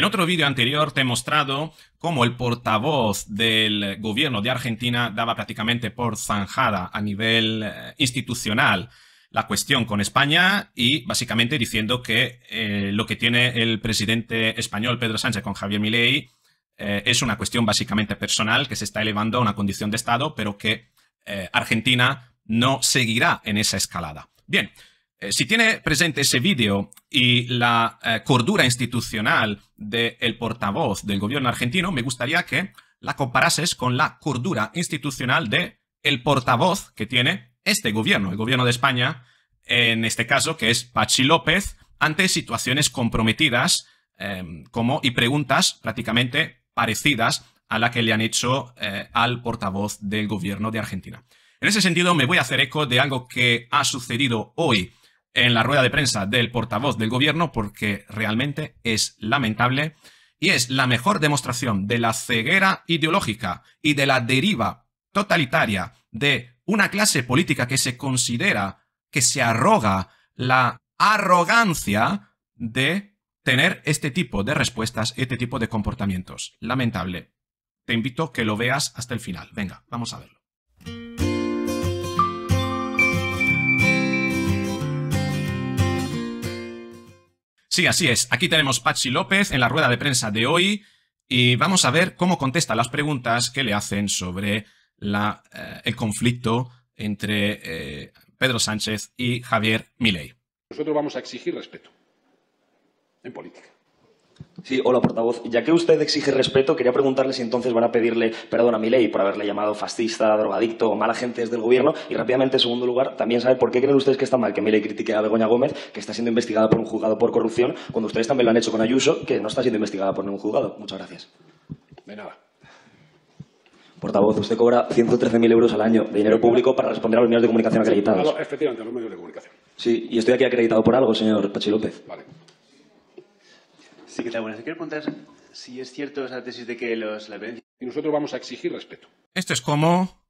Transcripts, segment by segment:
En otro vídeo anterior te he mostrado cómo el portavoz del gobierno de Argentina daba prácticamente por zanjada a nivel eh, institucional la cuestión con España y básicamente diciendo que eh, lo que tiene el presidente español Pedro Sánchez con Javier Milei eh, es una cuestión básicamente personal que se está elevando a una condición de Estado, pero que Argentina no seguirá en esa escalada. Bien, eh, si tiene presente ese vídeo y la eh, cordura institucional del portavoz del gobierno argentino, me gustaría que la comparases con la cordura institucional de el portavoz que tiene este gobierno, el gobierno de España, en este caso, que es Pachi López, ante situaciones comprometidas em, como, y preguntas prácticamente parecidas a la que le han hecho eh, al portavoz del gobierno de Argentina. En ese sentido, me voy a hacer eco de algo que ha sucedido hoy en la rueda de prensa del portavoz del gobierno porque realmente es lamentable y es la mejor demostración de la ceguera ideológica y de la deriva totalitaria de una clase política que se considera, que se arroga la arrogancia de tener este tipo de respuestas, este tipo de comportamientos. Lamentable. Te invito a que lo veas hasta el final. Venga, vamos a verlo. Sí, así es. Aquí tenemos Pachi López en la rueda de prensa de hoy y vamos a ver cómo contesta las preguntas que le hacen sobre eh, el conflicto entre eh, Pedro Sánchez y Javier Milei. Nosotros vamos a exigir respeto en política. Sí, hola portavoz. Ya que usted exige respeto, quería preguntarle si entonces van a pedirle perdón a ley, por haberle llamado fascista, drogadicto o mal agente desde el gobierno. Y rápidamente, en segundo lugar, también saber por qué creen ustedes que está mal que Milei critique a Begoña Gómez, que está siendo investigada por un juzgado por corrupción, cuando ustedes también lo han hecho con Ayuso, que no está siendo investigada por ningún juzgado. Muchas gracias. De nada. Portavoz, usted cobra 113.000 euros al año de dinero público para responder a los medios de comunicación acreditados. Efectivamente, a los medios de comunicación. Sí, y estoy aquí acreditado por algo, señor Pachi Vale. Sí, que tal? Bueno, preguntar si es cierto esa tesis de que la Y nosotros vamos a exigir respeto. Esto es como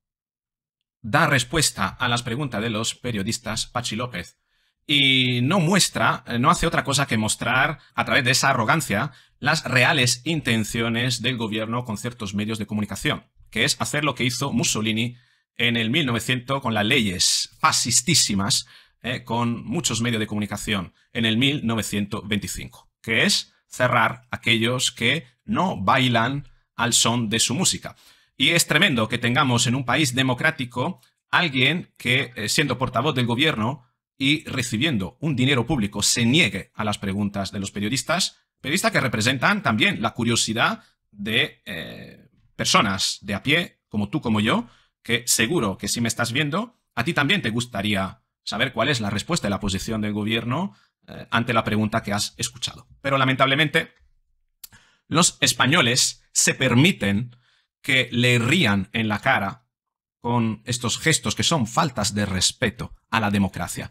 da respuesta a las preguntas de los periodistas Pachi López. Y no muestra, eh, no hace otra cosa que mostrar, a través de esa arrogancia, las reales intenciones del gobierno con ciertos medios de comunicación, que es hacer lo que hizo Mussolini en el 1900 con las leyes fascistísimas, eh, con muchos medios de comunicación, en el 1925, que es cerrar aquellos que no bailan al son de su música. Y es tremendo que tengamos en un país democrático alguien que, eh, siendo portavoz del gobierno y recibiendo un dinero público, se niegue a las preguntas de los periodistas, periodistas que representan también la curiosidad de eh, personas de a pie, como tú, como yo, que seguro que si me estás viendo, a ti también te gustaría saber cuál es la respuesta y la posición del gobierno eh, ante la pregunta que has escuchado. Pero lamentablemente, los españoles se permiten que le rían en la cara con estos gestos que son faltas de respeto a la democracia.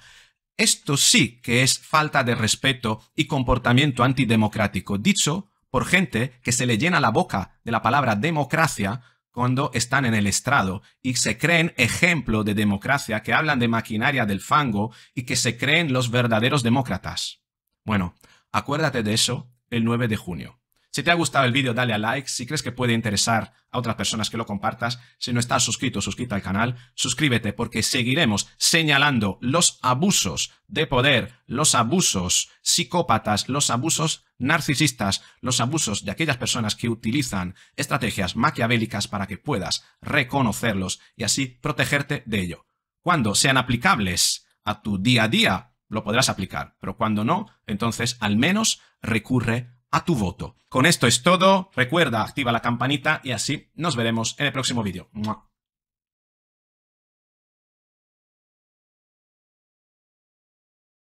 Esto sí que es falta de respeto y comportamiento antidemocrático, dicho por gente que se le llena la boca de la palabra democracia cuando están en el estrado y se creen ejemplo de democracia, que hablan de maquinaria del fango y que se creen los verdaderos demócratas. Bueno, acuérdate de eso el 9 de junio. Si te ha gustado el vídeo, dale a like. Si crees que puede interesar a otras personas que lo compartas, si no estás suscrito, suscríbete al canal, suscríbete porque seguiremos señalando los abusos de poder, los abusos psicópatas, los abusos narcisistas, los abusos de aquellas personas que utilizan estrategias maquiavélicas para que puedas reconocerlos y así protegerte de ello. Cuando sean aplicables a tu día a día, lo podrás aplicar, pero cuando no, entonces al menos recurre a tu voto. Con esto es todo, recuerda, activa la campanita y así nos veremos en el próximo vídeo.